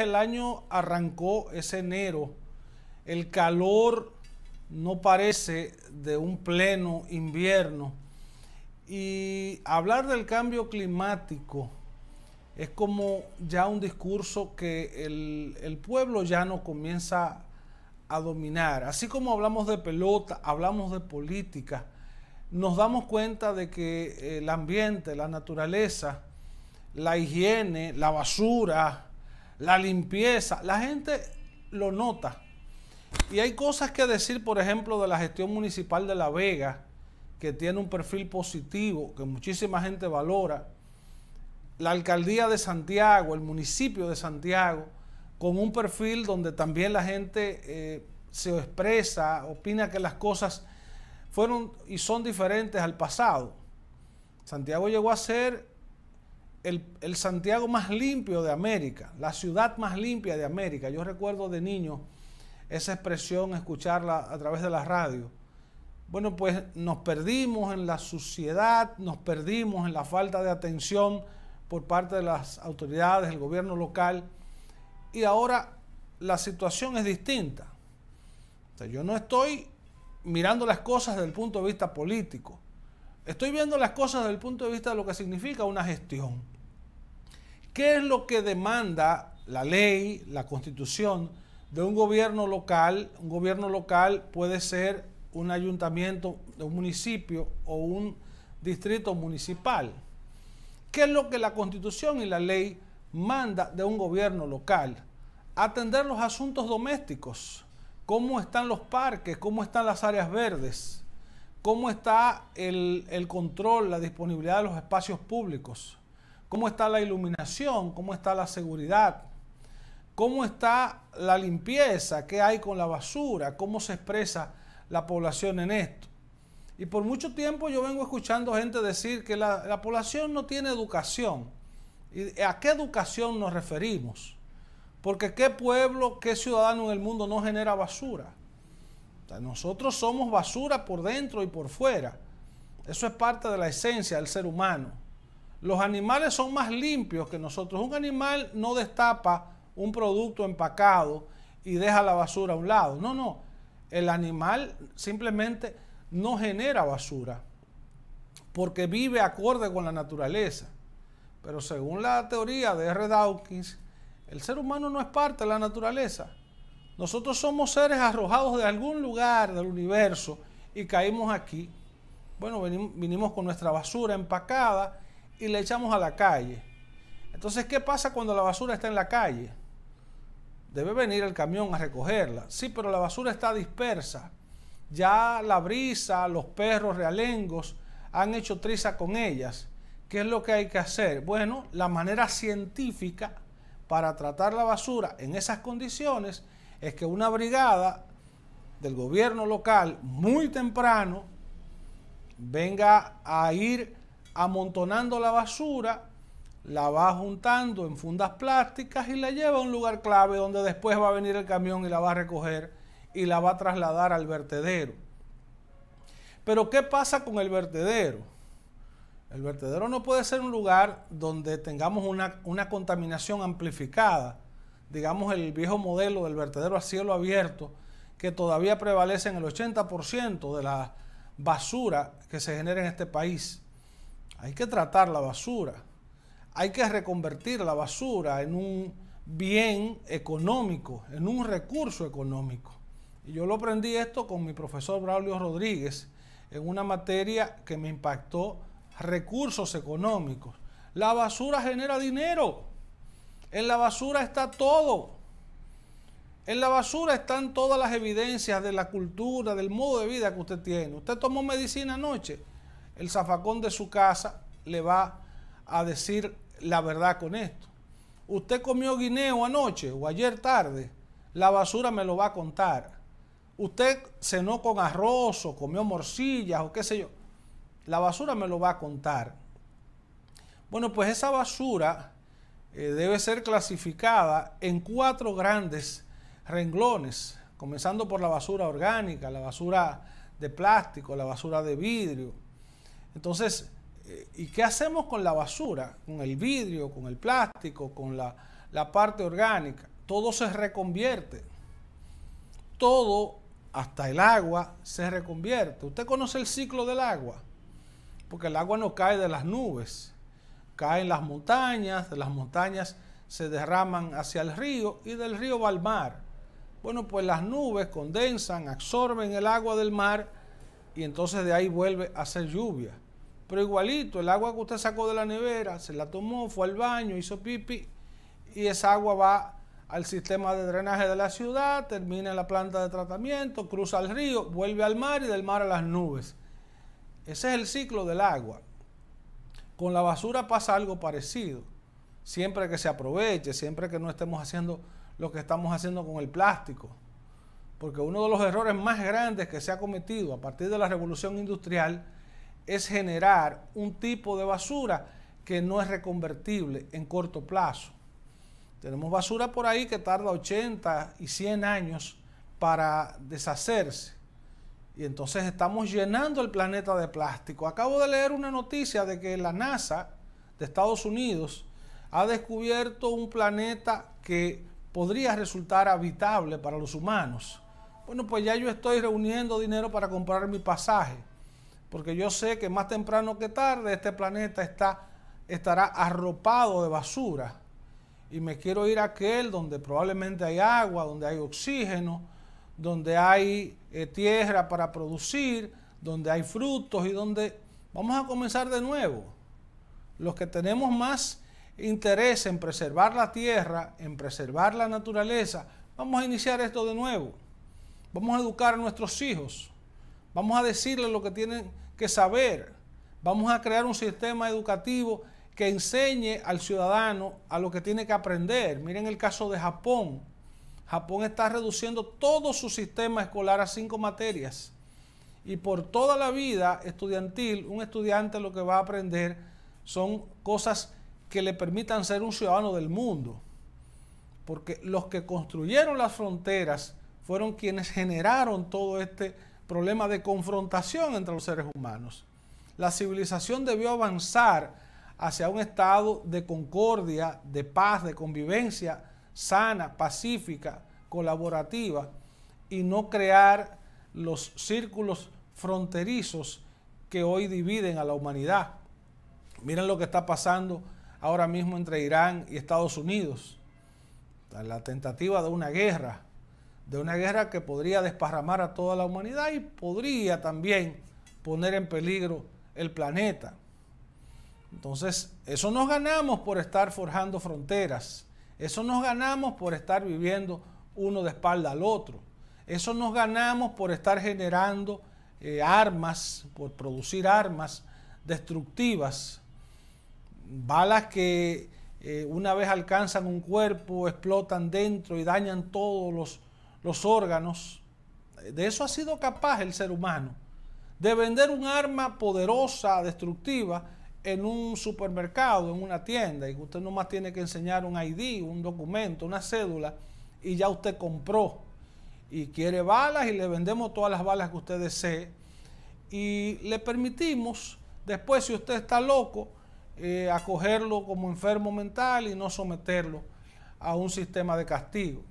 el año arrancó, ese enero, el calor no parece de un pleno invierno. Y hablar del cambio climático es como ya un discurso que el, el pueblo ya no comienza a dominar. Así como hablamos de pelota, hablamos de política, nos damos cuenta de que eh, el ambiente, la naturaleza, la higiene, la basura, la limpieza. La gente lo nota. Y hay cosas que decir, por ejemplo, de la gestión municipal de La Vega, que tiene un perfil positivo, que muchísima gente valora. La alcaldía de Santiago, el municipio de Santiago, con un perfil donde también la gente eh, se expresa, opina que las cosas fueron y son diferentes al pasado. Santiago llegó a ser el, Santiago más limpio de América, la ciudad más limpia de América. Yo recuerdo de niño esa expresión, escucharla a través de la radio. Bueno, pues nos perdimos en la suciedad, nos perdimos en la falta de atención por parte de las autoridades, el gobierno local, y ahora la situación es distinta. yo no estoy mirando las cosas desde el punto de vista político Estoy viendo las cosas desde el punto de vista de lo que significa una gestión. ¿Qué es lo que demanda la ley, la constitución de un gobierno local? Un gobierno local puede ser un ayuntamiento, un municipio o un distrito municipal. ¿Qué es lo que la constitución y la ley manda de un gobierno local? Atender los asuntos domésticos, cómo están los parques, cómo están las áreas verdes, ¿Cómo está el, control, la disponibilidad de los espacios públicos? ¿Cómo está la iluminación? ¿Cómo está la seguridad? ¿Cómo está la limpieza? ¿Qué hay con la basura? ¿Cómo se expresa la población en esto? Y por mucho tiempo yo vengo escuchando gente decir que la, la población no tiene educación. ¿Y ¿A qué educación nos referimos? Porque ¿qué pueblo, qué ciudadano en el mundo no genera basura? nosotros somos basura por dentro y por fuera. Eso es parte de la esencia del ser humano. Los animales son más limpios que nosotros. Un animal no destapa un producto empacado y deja la basura a un lado. No, no. El animal simplemente no genera basura porque vive acorde con la naturaleza. Pero según la teoría de R. Dawkins, el ser humano no es parte de la naturaleza. Nosotros somos seres arrojados de algún lugar del universo y caímos aquí. Bueno, vinimos con nuestra basura empacada y la echamos a la calle. Entonces, ¿qué pasa cuando la basura está en la calle? Debe venir el camión a recogerla. Sí, pero la basura está dispersa. Ya la brisa, los perros realengos han hecho triza con ellas. ¿Qué es lo que hay que hacer? Bueno, la manera científica para tratar la basura en esas condiciones es que una brigada del gobierno local muy temprano venga a ir amontonando la basura, la va juntando en fundas plásticas y la lleva a un lugar clave donde después va a venir el camión y la va a recoger y la va a trasladar al vertedero. Pero ¿qué pasa con el vertedero? El vertedero no puede ser un lugar donde tengamos una, contaminación amplificada digamos, el viejo modelo del vertedero a cielo abierto, que todavía prevalece en el 80% de la basura que se genera en este país. Hay que tratar la basura, hay que reconvertir la basura en un bien económico, en un recurso económico. Y yo lo aprendí esto con mi profesor Braulio Rodríguez en una materia que me impactó, recursos económicos. La basura genera dinero. En la basura está todo. En la basura están todas las evidencias de la cultura, del modo de vida que usted tiene. Usted tomó medicina anoche. El zafacón de su casa le va a decir la verdad con esto. Usted comió guineo anoche o ayer tarde. La basura me lo va a contar. Usted cenó con arroz o comió morcillas o qué sé yo. La basura me lo va a contar. Bueno, pues esa basura eh, debe ser clasificada en cuatro grandes renglones, comenzando por la basura orgánica, la basura de plástico, la basura de vidrio. Entonces, eh, ¿y qué hacemos con la basura? Con el vidrio, con el plástico, con la parte orgánica. Todo se reconvierte. Todo, hasta el agua, se reconvierte. Usted conoce el ciclo del agua, porque el agua no cae de las nubes caen las montañas, de las montañas se derraman hacia el río y del río va al mar. Bueno, pues las nubes condensan, absorben el agua del mar y entonces de ahí vuelve a ser lluvia. Pero igualito, el agua que usted sacó de la nevera, se la tomó, fue al baño, hizo pipi y esa agua va al sistema de drenaje de la ciudad, termina en la planta de tratamiento, cruza el río, vuelve al mar y del mar a las nubes. Ese es el ciclo del agua. Con la basura pasa algo parecido. Siempre que se aproveche, siempre que no estemos haciendo lo que estamos haciendo con el plástico. Porque uno de los errores más grandes que se ha cometido a partir de la revolución industrial es generar un tipo de basura que no es reconvertible en corto plazo. Tenemos basura por ahí que tarda 80 y 100 años para deshacerse. Y entonces estamos llenando el planeta de plástico. Acabo de leer una noticia de que la NASA de Estados Unidos ha descubierto un planeta que podría resultar habitable para los humanos. Bueno, pues ya yo estoy reuniendo dinero para comprar mi pasaje, porque yo sé que más temprano que tarde este planeta estará arropado de basura y me quiero ir a aquel donde probablemente hay agua, donde hay oxígeno, donde hay eh, tierra para producir, donde hay frutos y donde vamos a comenzar de nuevo. Los que tenemos más interés en preservar la tierra, en preservar la naturaleza, vamos a iniciar esto de nuevo. Vamos a educar a nuestros hijos. Vamos a decirles lo que tienen que saber. Vamos a crear un sistema educativo que enseñe al ciudadano a lo que tiene que aprender. Miren el caso de Japón. Japón está reduciendo todo su sistema escolar a cinco materias. Y por toda la vida estudiantil, un estudiante lo que va a aprender son cosas que le permitan ser un ciudadano del mundo. Porque los que construyeron las fronteras fueron quienes generaron todo este problema de confrontación entre los seres humanos. La civilización debió avanzar hacia un estado de concordia, de paz, de convivencia, sana, pacífica, colaborativa y no crear los círculos fronterizos que hoy dividen a la humanidad. Miren lo que está pasando ahora mismo entre Irán y Estados Unidos. La tentativa de una guerra, de una guerra que podría desparramar a toda la humanidad y podría también poner en peligro el planeta. Entonces, eso nos ganamos por estar forjando fronteras. Eso nos ganamos por estar viviendo uno de espalda al otro. Eso nos ganamos por estar generando eh, armas, por producir armas destructivas, balas que eh, una vez alcanzan un cuerpo, explotan dentro y dañan todos los, los órganos. De eso ha sido capaz el ser humano, de vender un arma poderosa, destructiva, en un supermercado, en una tienda, y usted nomás tiene que enseñar un ID, un documento, una cédula, y ya usted compró. Y quiere balas y le vendemos todas las balas que usted desee. Y le permitimos, después si usted está loco, eh, acogerlo como enfermo mental y no someterlo a un sistema de castigo.